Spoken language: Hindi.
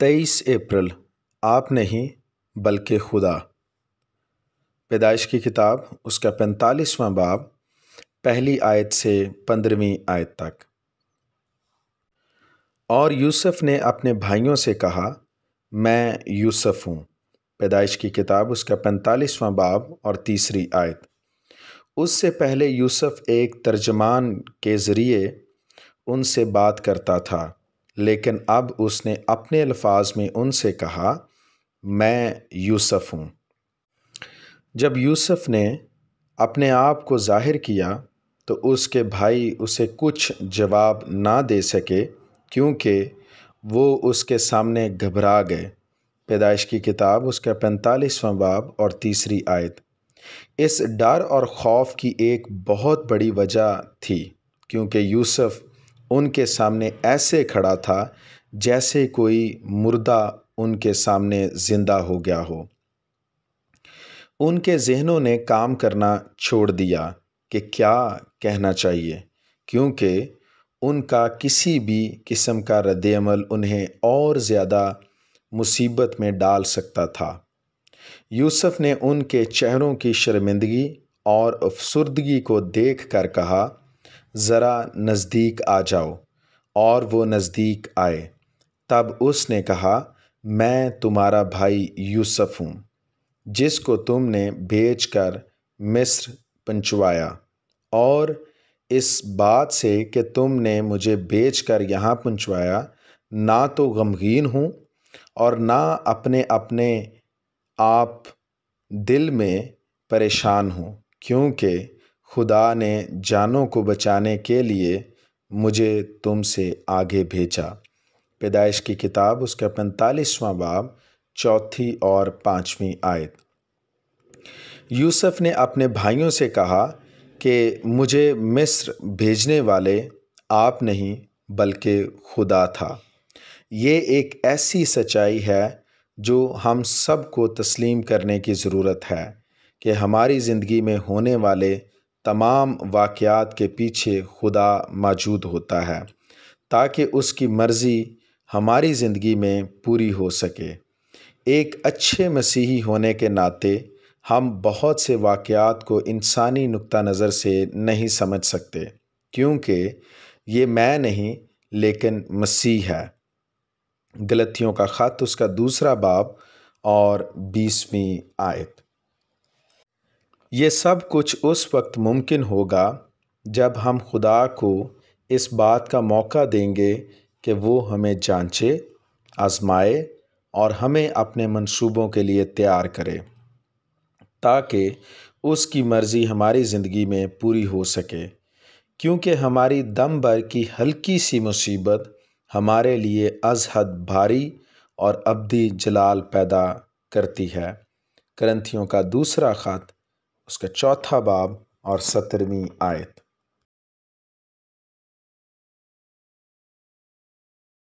तेईस अप्रैल आप नहीं बल्कि खुदा पैदाइश की किताब उसका पैंतालीसवां बाब पहली आयत से पंद्रहवीं आयत तक और यूसुफ ने अपने भाइयों से कहा मैं यूसुफ हूँ पैदाइश की किताब उसका पैंतालीसवां बाब और तीसरी आयत उससे पहले यूसुफ एक तर्जमान के ज़रिए उनसे बात करता था लेकिन अब उसने अपने अल्फाज में उनसे कहा मैं यूसुफ़ हूँ जब यूसुफ ने अपने आप को ज़ाहिर किया तो उसके भाई उसे कुछ जवाब ना दे सके क्योंकि वो उसके सामने घबरा गए पैदाइश की किताब उसका पैंतालीसवां बाब और तीसरी आयत इस डर और खौफ की एक बहुत बड़ी वजह थी क्योंकि यूसुफ उनके सामने ऐसे खड़ा था जैसे कोई मुर्दा उनके सामने ज़िंदा हो गया हो उनके जहनों ने काम करना छोड़ दिया कि क्या कहना चाहिए क्योंकि उनका किसी भी किस्म का रद्दमल उन्हें और ज़्यादा मुसीबत में डाल सकता था यूसुफ ने उनके चेहरों की शर्मिंदगी और अफसरदगी को देख कर कहा ज़रा नज़दीक आ जाओ और वो नज़दीक आए तब उसने कहा मैं तुम्हारा भाई यूसुफ हूँ जिसको तुमने बेच कर मिस्र पंचवाया और इस बात से कि तुमने मुझे बेच कर यहाँ पहुँचवाया ना तो गमगीन हूँ और ना अपने अपने आप दिल में परेशान हूँ क्योंकि खुदा ने जानों को बचाने के लिए मुझे तुमसे आगे भेजा पैदाइश की किताब उसका पैंतालीसवां बाब चौथी और पाँचवीं आयत यूसुफ ने अपने भाइयों से कहा कि मुझे मिस्र भेजने वाले आप नहीं बल्कि खुदा था ये एक ऐसी सच्चाई है जो हम सब को तस्लीम करने की ज़रूरत है कि हमारी ज़िंदगी में होने वाले तमाम वाक़ात के पीछे खुदा मौजूद होता है ताकि उसकी मर्ज़ी हमारी ज़िंदगी में पूरी हो सके एक अच्छे मसीही होने के नाते हम बहुत से वाक़ात को इंसानी नुक़ नज़र से नहीं समझ सकते क्योंकि ये मैं नहीं लेकिन मसीह है गलतियों का ख़त उसका दूसरा बाब और बीसवीं आयत ये सब कुछ उस वक्त मुमकिन होगा जब हम खुदा को इस बात का मौका देंगे कि वो हमें जांचे आजमाए और हमें अपने मंसूबों के लिए तैयार करे ताकि उसकी मर्ज़ी हमारी ज़िंदगी में पूरी हो सके क्योंकि हमारी दम भर की हल्की सी मुसीबत हमारे लिए अजहद भारी और अबदी जलाल पैदा करती है करंथियों का दूसरा ख़त उसका चौथा बाब और सत्रहवीं आयत